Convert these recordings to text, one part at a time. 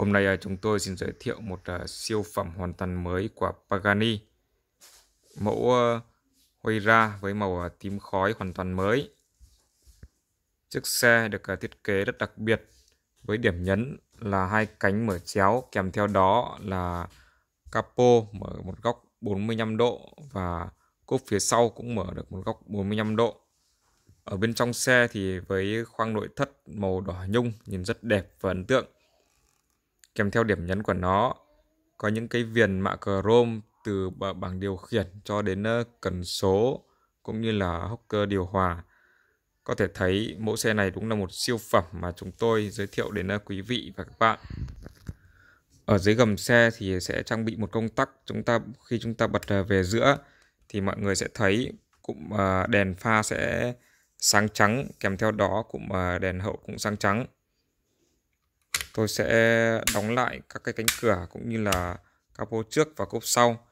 Hôm nay à, chúng tôi xin giới thiệu một à, siêu phẩm hoàn toàn mới của Pagani. Mẫu ờ, Huy ra với màu à, tím khói hoàn toàn mới. Chiếc xe được thiết kế rất đặc biệt với điểm nhấn là hai cánh mở chéo kèm theo đó là capo mở một góc 45 độ và cốp phía sau cũng mở được một góc 45 độ. Ở bên trong xe thì với khoang nội thất màu đỏ nhung nhìn rất đẹp và ấn tượng kèm theo điểm nhấn của nó có những cái viền mạ cờ chrome từ bảng điều khiển cho đến ờ, cần số cũng như là hocker điều hòa có thể thấy mẫu xe này đúng là một siêu phẩm mà chúng tôi giới thiệu đến ờ, quý vị và các bạn ở dưới gầm xe thì sẽ trang bị một công tắc chúng ta khi chúng ta bật ờ, về giữa thì mọi người sẽ thấy cụm đèn pha sẽ sáng trắng kèm theo đó cụm đèn hậu cũng sáng trắng tôi sẽ đóng lại các cái cánh cửa cũng như là capo trước và cốp sau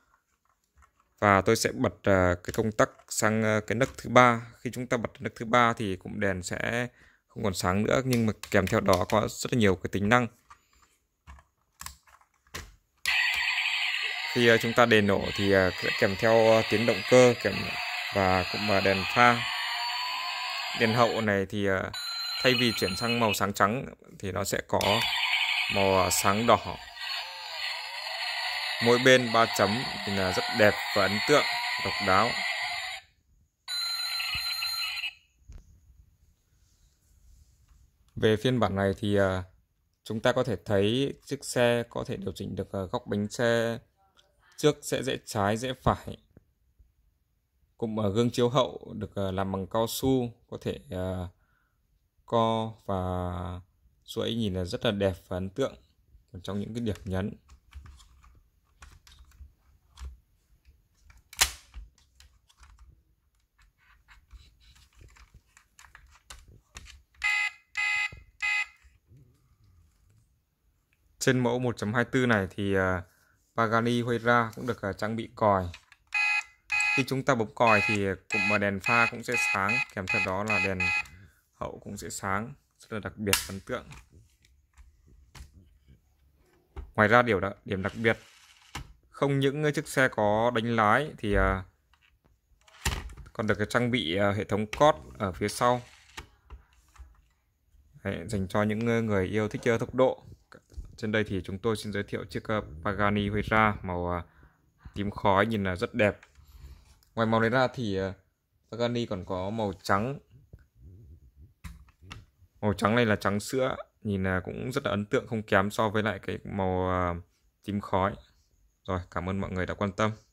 và tôi sẽ bật à, cái công tắc sang à, cái nấc thứ ba khi chúng ta bật nấc thứ ba thì cũng đèn sẽ không còn sáng nữa nhưng mà kèm theo đó có rất là nhiều cái tính năng khi à, chúng ta đèn nổ thì sẽ kèm theo tiếng động cơ kèm và cũng là đèn pha đèn hậu này thì thay vì chuyển sang màu sáng trắng thì nó sẽ có màu à, sáng đỏ mỗi bên ba chấm thì là rất đẹp và ấn tượng độc đáo về phiên bản này thì à, chúng ta có thể thấy chiếc xe có thể điều chỉnh được à, góc bánh xe trước sẽ dễ trái dễ phải cũng ở gương chiếu hậu được làm bằng cao su có thể co và duỗi nhìn là rất là đẹp và ấn tượng một trong những cái điểm nhấn Trên mẫu 1.24 này thì à, Pagani Huayra cũng được à, trang bị còi. Khi chúng ta bấm còi thì à, cụm đèn pha cũng sẽ sáng kèm theo đó là đèn hậu cũng sẽ sáng rất là đặc biệt ấn tượng ngoài ra điều đặc, điểm đặc biệt không những chiếc xe có đánh lái thì à, còn được trang bị à, hệ thống cốt ở phía sau Đấy, dành cho những người yêu thích tốc độ trên đây thì chúng tôi xin giới thiệu chiếc à, Pagani Huayra màu tím khói nhìn là rất đẹp ngoài màu này ra thì Pagani còn có màu trắng màu trắng này là trắng sữa nhìn là cũng rất là ấn tượng không kém so với lại cái màu tím à, khói rồi cảm ơn mọi người đã quan tâm